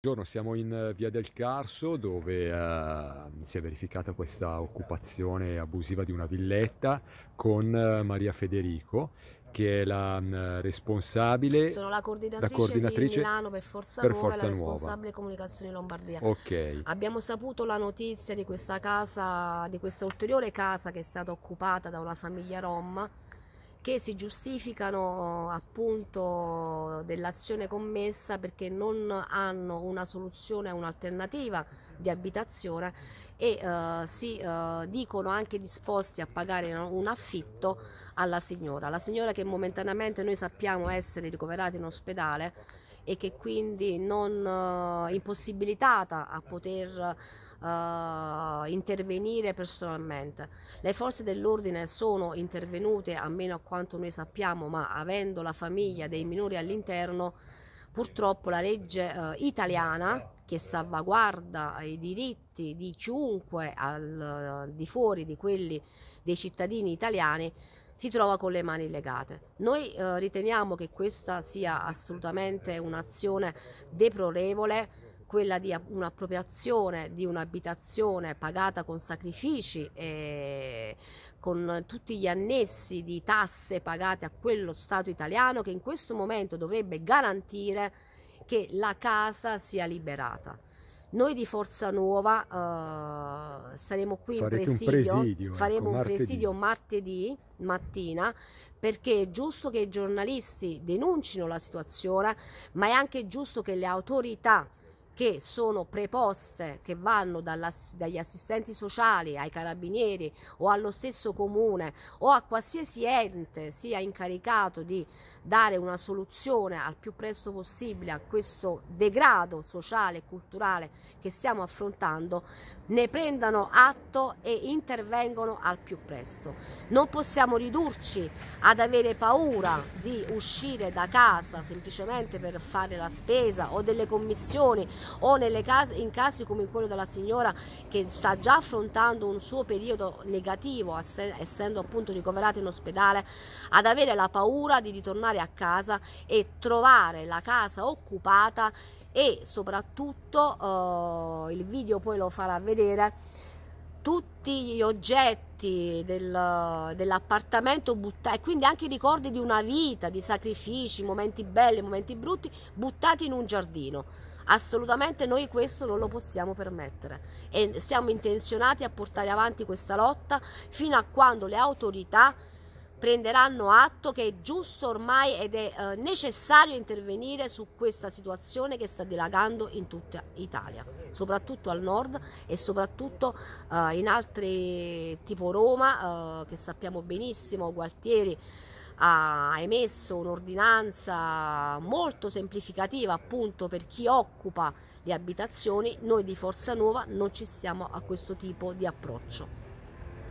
Buongiorno, siamo in eh, via del Carso dove eh, si è verificata questa occupazione abusiva di una villetta con eh, Maria Federico che è la mh, mm, responsabile. Sono la coordinatrice, la coordinatrice di Milano per Forza per Nuova, Forza la responsabile comunicazioni Lombardia. Okay. Abbiamo saputo la notizia di questa casa, di questa ulteriore casa che è stata occupata da una famiglia rom che si giustificano appunto dell'azione commessa perché non hanno una soluzione, un'alternativa di abitazione e eh, si eh, dicono anche disposti a pagare un affitto alla signora, la signora che momentaneamente noi sappiamo essere ricoverata in ospedale e che quindi non eh, impossibilitata a poter uh, intervenire personalmente. Le forze dell'ordine sono intervenute, almeno a quanto noi sappiamo, ma avendo la famiglia dei minori all'interno, purtroppo la legge uh, italiana che salvaguarda i diritti di chiunque al uh, di fuori di quelli dei cittadini italiani si trova con le mani legate. Noi eh, riteniamo che questa sia assolutamente un'azione deplorevole quella di un'appropriazione di un'abitazione pagata con sacrifici e con tutti gli annessi di tasse pagate a quello Stato italiano che in questo momento dovrebbe garantire che la casa sia liberata. Noi di Forza Nuova eh, saremo qui Farete in presidio, un presidio ecco, faremo ecco, un martedì. presidio martedì mattina perché è giusto che i giornalisti denuncino la situazione, ma è anche giusto che le autorità che sono preposte, che vanno dagli assistenti sociali ai carabinieri o allo stesso comune o a qualsiasi ente sia incaricato di dare una soluzione al più presto possibile a questo degrado sociale e culturale che stiamo affrontando, ne prendano atto e intervengono al più presto. Non possiamo ridurci ad avere paura di uscire da casa semplicemente per fare la spesa o delle commissioni o case, in casi come quello della signora che sta già affrontando un suo periodo negativo, essendo appunto ricoverata in ospedale, ad avere la paura di ritornare a casa e trovare la casa occupata e soprattutto eh, il video poi lo farà vedere tutti gli oggetti del, dell'appartamento buttati e quindi anche i ricordi di una vita, di sacrifici, momenti belli, momenti brutti buttati in un giardino. Assolutamente noi questo non lo possiamo permettere e siamo intenzionati a portare avanti questa lotta fino a quando le autorità prenderanno atto che è giusto ormai ed è eh, necessario intervenire su questa situazione che sta dilagando in tutta Italia, soprattutto al nord e soprattutto eh, in altri tipo Roma, eh, che sappiamo benissimo, Gualtieri, ha emesso un'ordinanza molto semplificativa appunto per chi occupa le abitazioni, noi di Forza Nuova non ci stiamo a questo tipo di approccio.